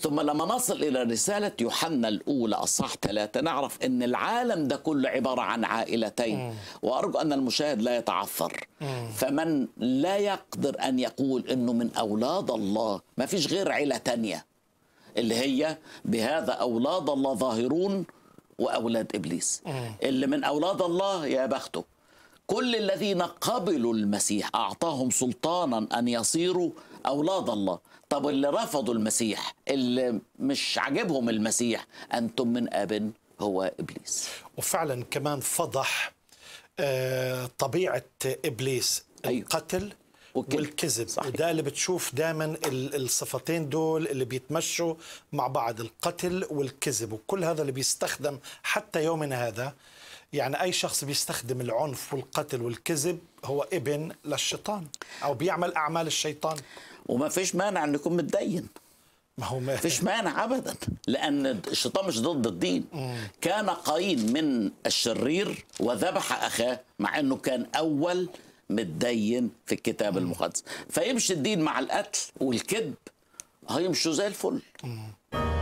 ثم لما نصل إلى رسالة يوحنا الأولى أصح ثلاثة نعرف أن العالم ده كله عبارة عن عائلتين وأرجو أن المشاهد لا يتعثر فمن لا يقدر أن يقول أنه من أولاد الله ما فيش غير عيلة تانية اللي هي بهذا أولاد الله ظاهرون وأولاد إبليس اللي من أولاد الله يا بخته كل الذين قبلوا المسيح أعطاهم سلطانا أن يصيروا أولاد الله طب اللي رفضوا المسيح اللي مش عاجبهم المسيح أنتم من أب هو إبليس وفعلا كمان فضح آه، طبيعة إبليس أيوه. القتل والكذب, والكذب. صحيح. ده اللي بتشوف دايما الصفتين دول اللي بيتمشوا مع بعض القتل والكذب وكل هذا اللي بيستخدم حتى يومنا هذا يعني أي شخص بيستخدم العنف والقتل والكذب هو ابن للشيطان أو بيعمل أعمال الشيطان وما فيش مانع أن يكون متدين ما هو ما فيش مانع ابدا لان الشيطان مش ضد الدين مم. كان قايين من الشرير وذبح اخاه مع انه كان اول متدين في الكتاب مم. المقدس فيمشي الدين مع القتل والكذب هيمشوا زي الفل مم.